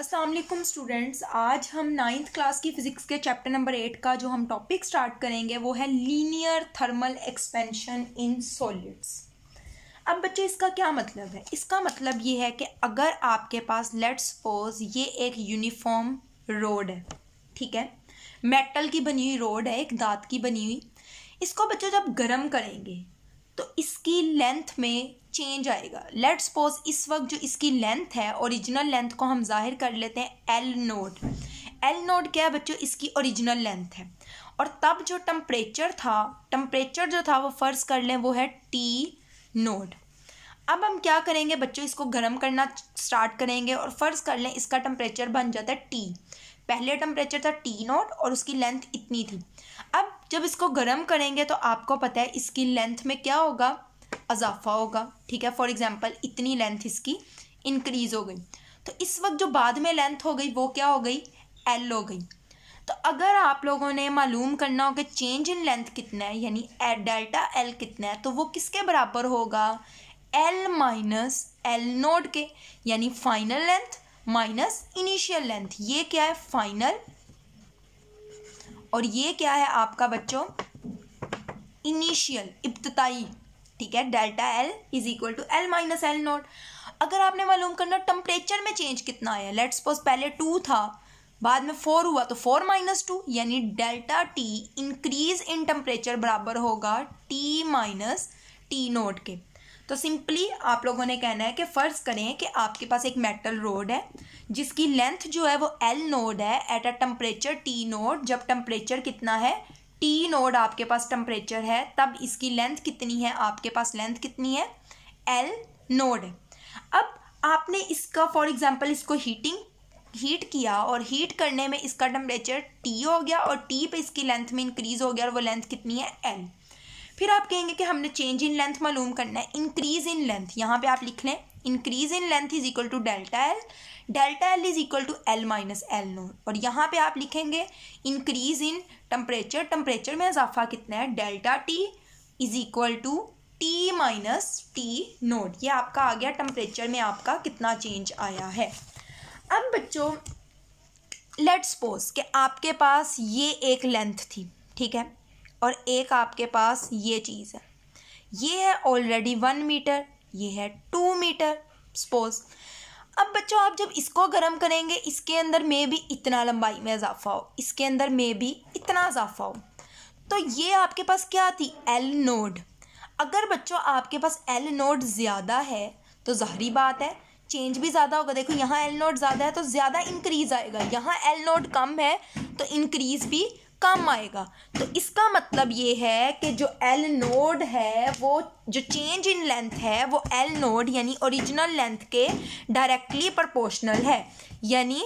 Aslam students आज हम ninth class की फ़िज़िक्स के चैप्टर नंबर एट का जो हम टॉपिक स्टार्ट करेंगे वो है linear thermal expansion in solids अब बच्चे इसका क्या मतलब है इसका मतलब ये है कि अगर आपके पास लेट्स सपोज ये एक यूनिफॉर्म रोड है ठीक है मेटल की बनी हुई रोड है एक दांत की बनी हुई इसको बच्चे जब गर्म करेंगे तो इसकी लेंथ में चेंज आएगा लेट सपोज इस वक्त जो इसकी लेंथ है ओरिजिनल लेंथ को हम जाहिर कर लेते हैं एल नोड एल नोड क्या है बच्चों इसकी ओरिजिनल लेंथ है और तब जो टम्परेचर था टम्परेचर जो था वो फ़र्ज़ कर लें वो है टी नोड अब हम क्या करेंगे बच्चों इसको गर्म करना स्टार्ट करेंगे और फ़र्ज़ कर लें इसका टम्परेचर बन जाता है टी पहले टम्परेचर था टी नोट और उसकी लेंथ इतनी थी अब जब इसको गर्म करेंगे तो आपको पता है इसकी लेंथ में क्या होगा अजाफा होगा ठीक है फॉर एग्ज़ाम्पल इतनी लेंथ इसकी इंक्रीज़ हो गई तो इस वक्त जो बाद में लेंथ हो गई वो क्या हो गई एल हो गई तो अगर आप लोगों ने मालूम करना हो कि चेंज इन लेंथ कितना है यानी डेल्टा एल कितना है तो वो किसके बराबर होगा एल माइनस एल नोट के यानी final length minus initial length ये क्या है फाइनल और ये क्या है आपका बच्चों इनिशियल इब्तदाई ठीक है delta L is equal to L minus L nought अगर आपने मालूम करना टम्परेचर में चेंज कितना आया लेट्स सपोज पहले टू था बाद में फोर हुआ तो फोर माइनस टू यानी delta T increase in temperature बराबर होगा टी माइनस टी नोट के तो सिंपली आप लोगों ने कहना है कि फ़र्ज़ करें कि आपके पास एक मेटल रोड है जिसकी लेंथ जो है वो एल नोड है at a temperature T nought जब टेम्परेचर कितना है टी नोड आपके पास टेम्परेचर है तब इसकी लेंथ कितनी है आपके पास लेंथ कितनी है एल नोड अब आपने इसका फॉर एग्जाम्पल इसको हीटिंग हीट किया और हीट करने में इसका टेम्परेचर टी हो गया और टी पे इसकी लेंथ में इंक्रीज़ हो गया और वो लेंथ कितनी है एल फिर आप कहेंगे कि हमने चेंज इन लेंथ मालूम करना है इंक्रीज इन लेंथ यहाँ पे आप लिख लें increase in length is equal to delta L delta L is equal to L minus L nought और यहाँ पे आप लिखेंगे इंक्रीज इन टेम्परेचर टेम्परेचर में इजाफा कितना है delta T is equal to T minus T nought ये आपका आ गया टेम्परेचर में आपका कितना चेंज आया है अब बच्चों लेट सपोज कि आपके पास ये एक लेंथ थी ठीक है और एक आपके पास ये चीज़ है ये है ऑलरेडी वन मीटर ये है टू मीटर सपोज अब बच्चों आप जब इसको गर्म करेंगे इसके अंदर में भी इतना लंबाई में इजाफा हो इसके अंदर में भी इतना इजाफा हो तो ये आपके पास क्या थी एल नोड अगर बच्चों आपके पास एल नोड ज़्यादा है तो ज़ाहरी बात है चेंज भी ज़्यादा होगा देखो यहाँ एल नोड ज़्यादा है तो ज़्यादा इंक्रीज़ आएगा यहाँ एल नोड कम है तो इंक्रीज़ भी कम आएगा तो इसका मतलब ये है कि जो एल नोड है वो जो चेंज इन लेंथ है वो एल नोड यानी ओरिजिनल लेंथ के डायरेक्टली प्रोपोर्शनल है यानी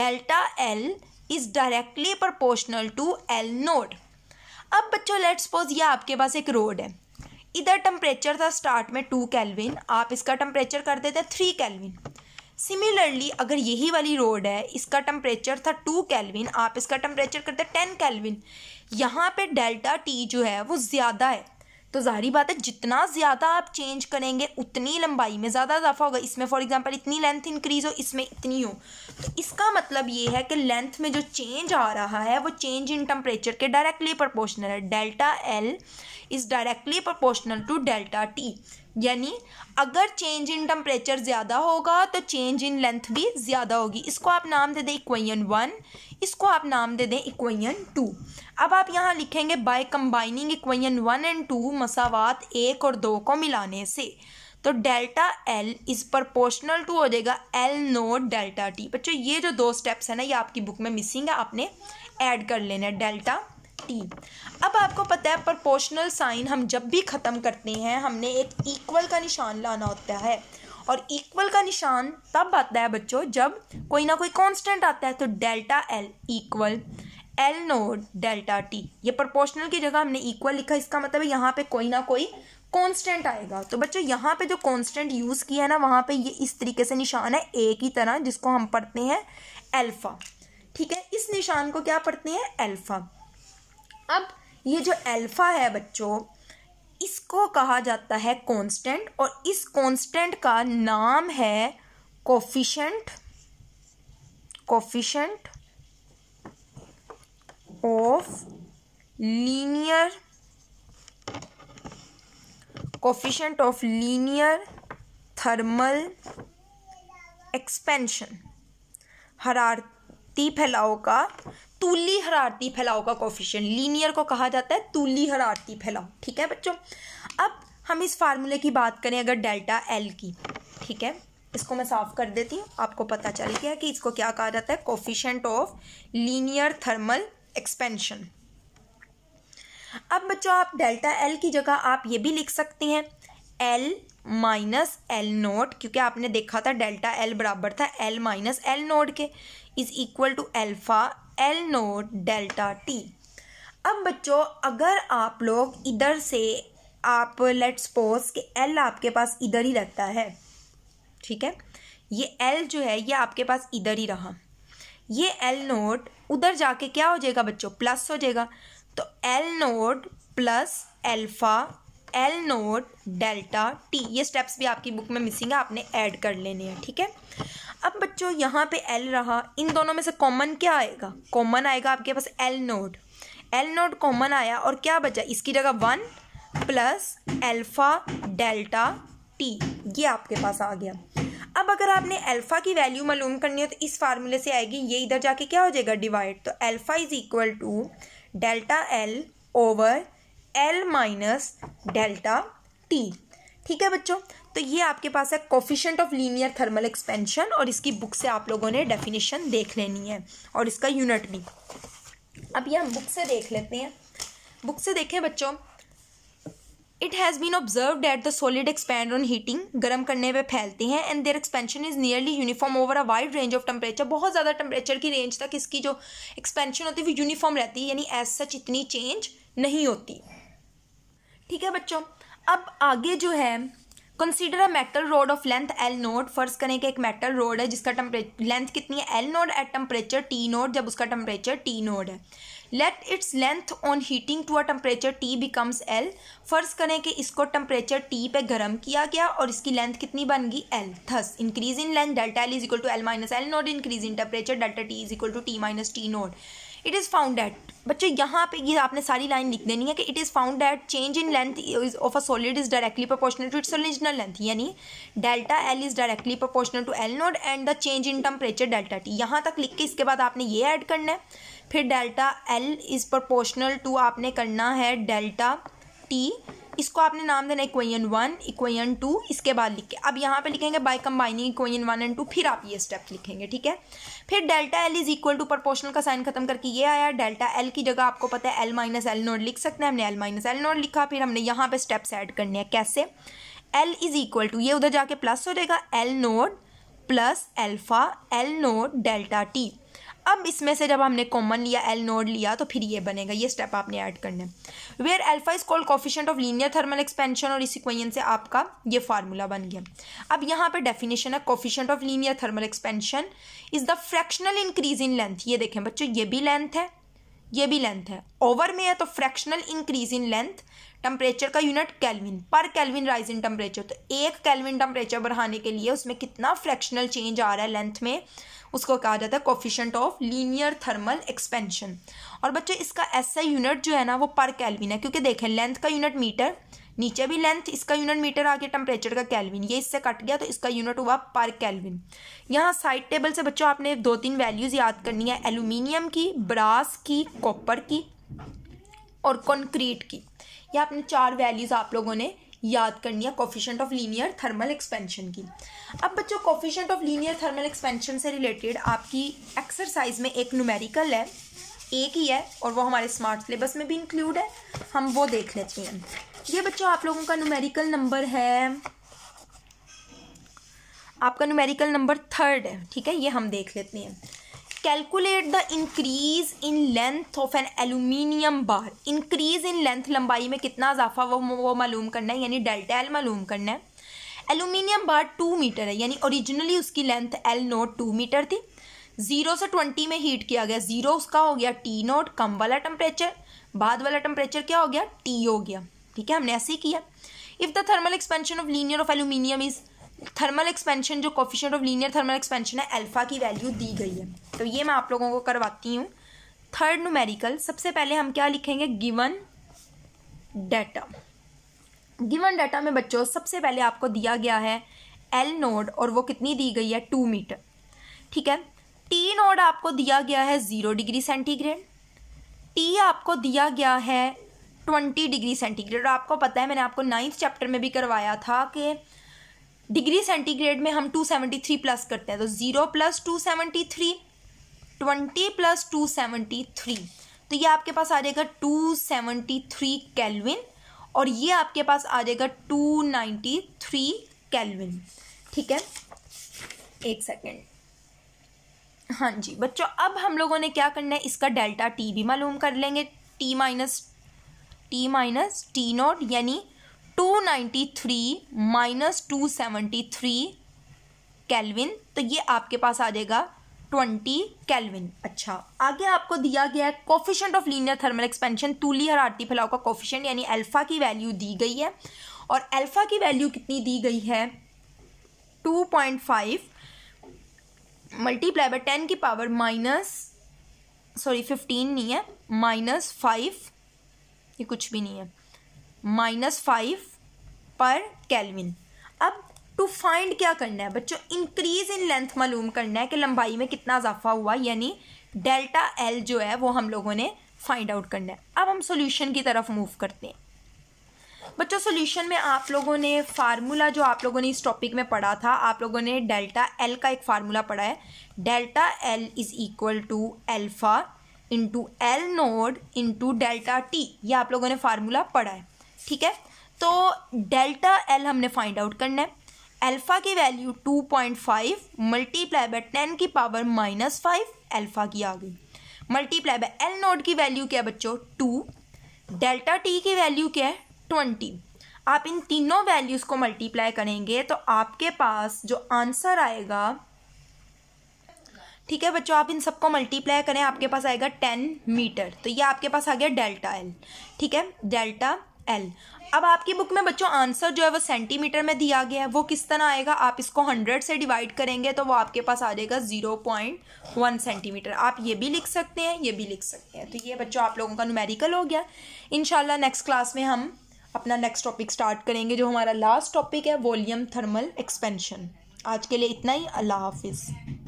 delta L is directly proportional to L nought अब बच्चों लेट्स सपोज ये आपके पास एक रोड है इधर टम्परेचर था स्टार्ट में टू कैलविन आप इसका टम्परेचर कर देते थ्री कैलविन सिमिलरली अगर यही वाली रोड है इसका टेम्परेचर था टू कैलविन आप इसका टेम्परेचर करते टेन कैलविन यहाँ पे डेल्टा टी जो है वो ज़्यादा है तो जाहरी बात है जितना ज़्यादा आप चेंज करेंगे उतनी लंबाई में ज़्यादा इजाफा होगा इसमें फॉर एग्जांपल इतनी लेंथ इंक्रीज़ हो इसमें इतनी हो तो इसका मतलब ये है कि लेंथ में जो चेंज आ रहा है वो चेंज इन टम्परेचर के डायरेक्टली प्रपोर्शनल है delta L is directly proportional to delta T यानी अगर चेंज इन टम्परेचर ज़्यादा होगा तो चेंज इन लेंथ भी ज़्यादा होगी इसको आप नाम दे दें इक्वेशन वन इसको आप नाम दे दें इक्वेशन टू अब आप यहाँ लिखेंगे by combining equation one and two मसावात एक और दो को मिलाने से तो डेल्टा एल इस प्रोपोर्शनल टू हो जाएगा एल नोट डेल्टा टी बच्चों ये जो दो स्टेप्स हैं ना ये आपकी बुक में मिसिंग है आपने ऐड कर लेना है डेल्टा टी अब आपको पता है प्रोपोर्शनल साइन हम जब भी ख़त्म करते हैं हमने एक इक्वल का निशान लाना होता है और इक्वल का निशान तब आता है बच्चों जब कोई ना कोई कांस्टेंट आता है तो delta L equal L nought delta T ये प्रोपोर्शनल की जगह हमने इक्वल लिखा इसका मतलब है यहाँ पे कोई ना कोई कांस्टेंट आएगा तो बच्चों यहाँ पे जो कांस्टेंट यूज़ किया है ना वहाँ पे ये इस तरीके से निशान है ए की तरह जिसको हम पढ़ते हैं एल्फा ठीक है इस निशान को क्या पढ़ते हैं एल्फा अब ये जो अल्फ़ा है बच्चों इसको कहा जाता है कांस्टेंट और इस कांस्टेंट का नाम है coefficient coefficient of linear coefficient of linear thermal expansion हरारती फैलाव का तुली हरारती फैलाव का कॉफिशियन लीनियर को कहा जाता है तुली हरारती फैलाव ठीक है बच्चों अब हम इस फार्मूले की बात करें अगर डेल्टा एल की ठीक है इसको मैं साफ कर देती हूँ आपको पता चल गया कि इसको क्या कहा जाता है coefficient of linear thermal expansion अब बच्चों आप डेल्टा एल की जगह आप ये भी लिख सकते हैं एल माइनस एल नोट क्योंकि आपने देखा था डेल्टा एल बराबर था एल माइनस एल नोट के is equal to alpha L nought delta T अब बच्चों अगर आप लोग इधर से आप लेट सपोज कि एल आपके पास इधर ही लगता है ठीक है ये एल जो है ये आपके पास इधर ही रहा ये एल नोट उधर जाके क्या हो जाएगा बच्चों प्लस हो जाएगा तो L nought plus alpha L nought delta T ये स्टेप्स भी आपकी बुक में मिसिंग है आपने ऐड कर लेने हैं ठीक है अब बच्चों यहाँ पे एल रहा इन दोनों में से कॉमन क्या आएगा कॉमन आएगा आपके पास L nought L nought common आया और क्या बचा इसकी जगह one plus alpha delta T ये आपके पास आ गया अब अगर आपने एल्फा की वैल्यू मालूम करनी हो तो इस फार्मूले से आएगी ये इधर जाके क्या हो जाएगा डिवाइड तो alpha is equal to delta L over L minus delta T ठीक है बच्चों तो ये आपके पास है coefficient of linear thermal expansion और इसकी बुक से आप लोगों ने डेफिनेशन देख लेनी है और इसका यूनिट भी अब ये हम बुक से देख लेते हैं बुक से देखें बच्चों it has been observe that the solid expand on heating गर्म करने पे फैलते हैं and their expansion is nearly uniform over a wide range of temperature बहुत ज़्यादा टेम्परेचर की रेंज तक इसकी जो एक्सपेंशन होती है वो यूनिफॉर्म रहती है यानी एज सच इतनी चेंज नहीं होती ठीक है बच्चों अब आगे जो है consider a metal rod of length L nought फर्ज करें कि एक मेटल रोड है जिसका लेंथ कितनी है L nought at temperature T nought जब उसका टेम्परेचर टी नोड है let its length on heating to a temperature T becomes L फर्ज करें कि इसको टेम्परेचर टी पे गर्म किया गया और इसकी लेंथ कितनी बन गई L thus increase in length delta L is equal to L minus L nought increase in temperature delta T is equal to T minus T nought it is found that बच्चों यहाँ पे ये आपने सारी line लिख देनी है कि it is found that change in length is of a solid is directly proportional to its original length यानी delta L is directly proportional to L nought and the change in temperature delta T यहाँ तक लिख के इसके बाद आपने ये add करना है फिर delta L is proportional to आपने करना है डेल्टा टी इसको आपने नाम देना इक्वेशन वन इक्वेशन टू इसके बाद लिख के अब यहाँ पे लिखेंगे by combining equation one and two फिर आप ये स्टेप लिखेंगे ठीक है फिर delta L is equal to proportional का साइन खत्म करके ये आया डेल्टा एल की जगह आपको पता है एल माइनस एल नोट लिख सकते हैं हमने एल माइनस एल नोट लिखा फिर हमने यहाँ पे स्टेप्स एड करने हैं कैसे एल इज इक्वल टू ये उधर जाके प्लस हो जाएगा L nought plus alpha L nought delta T अब इसमें से जब हमने कॉमन लिया एल नोड लिया तो फिर ये बनेगा ये स्टेप आपने ऐड करने where alpha is called coefficient of linear thermal expansion और इस इक्वेशन से आपका ये फार्मूला बन गया अब यहाँ पे डेफिनेशन है coefficient of linear thermal expansion is the fractional increase in length ये देखें बच्चों ये भी लेंथ है ये भी लेंथ है ओवर में है तो fractional increase in length temperature का यूनिट कैलविन पर कैलविन राइज इन टेम्परेचर तो एक कैलविन टेम्परेचर बढ़ाने के लिए उसमें कितना फ्रैक्शनल चेंज आ रहा है लेंथ में उसको कहा जाता है coefficient of linear thermal expansion और बच्चों इसका ऐसा यूनिट जो है ना वो पर कैलविन है क्योंकि देखें लेंथ का यूनिट मीटर नीचे भी लेंथ इसका यूनिट मीटर आ गया टेम्परेचर का कैलविन ये इससे कट गया तो इसका यूनिट हुआ पर कैलविन यहाँ साइड टेबल से बच्चों आपने दो तीन वैल्यूज़ याद करनी है एलुमिनियम की ब्रास की कॉपर की और कंक्रीट की ये आपने चार वैल्यूज़ आप लोगों ने याद करनी है coefficient of linear thermal expansion की अब बच्चों coefficient of linear thermal expansion से रिलेटेड आपकी एक्सरसाइज में एक न्यूमेरिकल है एक ही है और वो हमारे स्मार्ट सिलेबस में भी इंक्लूड है हम वो देख लेते हैं ये बच्चों आप लोगों का न्यूमेरिकल नंबर है आपका न्यूमेरिकल नंबर थर्ड है ठीक है ये हम देख लेते हैं calculate the increase in length of an aluminium bar increase in length लंबाई में कितना इजाफा वो वो मालूम करना है यानी डेल्टा एल मालूम करना है एलुमिनियम बार टू मीटर है यानी ओरिजिनली उसकी length L nought two metre थी ज़ीरो से ट्वेंटी में हीट किया गया ज़ीरो उसका हो गया टी नोट कम वाला टेम्परेचर बाद वाला टेम्परेचर क्या हो गया टी हो गया ठीक है हमने ऐसे ही किया if the thermal expansion of linear of aluminium is thermal expansion जो coefficient of linear thermal expansion है अल्फ़ा की वैल्यू दी गई है तो ये मैं आप लोगों को करवाती हूँ थर्ड नूमेरिकल सबसे पहले हम क्या लिखेंगे गिवन डाटा गिवन डाटा में बच्चों सबसे पहले आपको दिया गया है एल नोड और वो कितनी दी गई है टू मीटर ठीक है टी नोड आपको दिया गया है ज़ीरो डिग्री सेंटीग्रेड टी आपको दिया गया है ट्वेंटी डिग्री सेंटीग्रेड और आपको पता है मैंने आपको नाइन्थ चैप्टर में भी करवाया था कि डिग्री सेंटीग्रेड में हम 273 प्लस करते हैं तो zero plus two seventy three twenty plus two seventy three तो ये आपके पास आ जाएगा टू सेवेंटी थ्री कैलविन और ये आपके पास आ जाएगा टू नाइन्टी थ्री कैलविन ठीक है एक सेकेंड हाँ जी बच्चों अब हम लोगों ने क्या करना है इसका डेल्टा टी भी मालूम कर लेंगे T minus T minus T nought यानी two ninety three minus two seventy three kelvin तो ये आपके पास आ जाएगा ट्वेंटी कैलविन अच्छा आगे आपको दिया गया है coefficient of linear thermal expansion तूली हरारती फैलाव का कॉफिशेंट यानी अल्फ़ा की वैल्यू दी गई है और अल्फ़ा की वैल्यू कितनी दी गई है two point five multiply by ten की पावर माइनस सॉरी फिफ्टीन नहीं है माइनस फाइव ये कुछ भी नहीं है माइनस फाइव पर कैलविन अब टू फाइंड क्या करना है बच्चों इंक्रीज इन लेंथ मालूम करना है कि लंबाई में कितना इजाफा हुआ यानी डेल्टा एल जो है वो हम लोगों ने फाइंड आउट करना है अब हम सॉल्यूशन की तरफ मूव करते हैं बच्चों सॉल्यूशन में आप लोगों ने फार्मूला जो आप लोगों ने इस टॉपिक में पढ़ा था आप लोगों ने डेल्टा एल का एक फार्मूला पढ़ा है delta L is equal to alpha into L nought into delta T ये आप लोगों ने फार्मूला पढ़ा है ठीक है तो डेल्टा एल हमने फाइंड आउट करना है अल्फ़ा की value two point five multiply by ten की पावर माइनस फाइव एल्फा की आ गई मल्टीप्लाई बाय एल नोट की वैल्यू क्या है बच्चों टू डेल्टा टी की वैल्यू क्या है ट्वेंटी आप इन तीनों वैल्यूज़ को मल्टीप्लाई करेंगे तो आपके पास जो आंसर आएगा ठीक है बच्चों आप इन सबको मल्टीप्लाई करें आपके पास आएगा टेन मीटर तो ये आपके पास आ गया डेल्टा एल ठीक है डेल्टा एल अब आपकी बुक में बच्चों आंसर जो है वो सेंटीमीटर में दिया गया है वो किस तरह आएगा आप इसको हंड्रेड से डिवाइड करेंगे तो वो आपके पास आ जाएगा ज़ीरो पॉइंट वन सेंटीमीटर आप ये भी लिख सकते हैं ये भी लिख सकते हैं तो ये बच्चों आप लोगों का नुमेरिकल हो गया इन नेक्स्ट क्लास में हम अपना नेक्स्ट टॉपिक स्टार्ट करेंगे जो हमारा लास्ट टॉपिक है वॉल्यूम थर्मल एक्सपेंशन आज के लिए इतना ही अल्लाह हाफिज़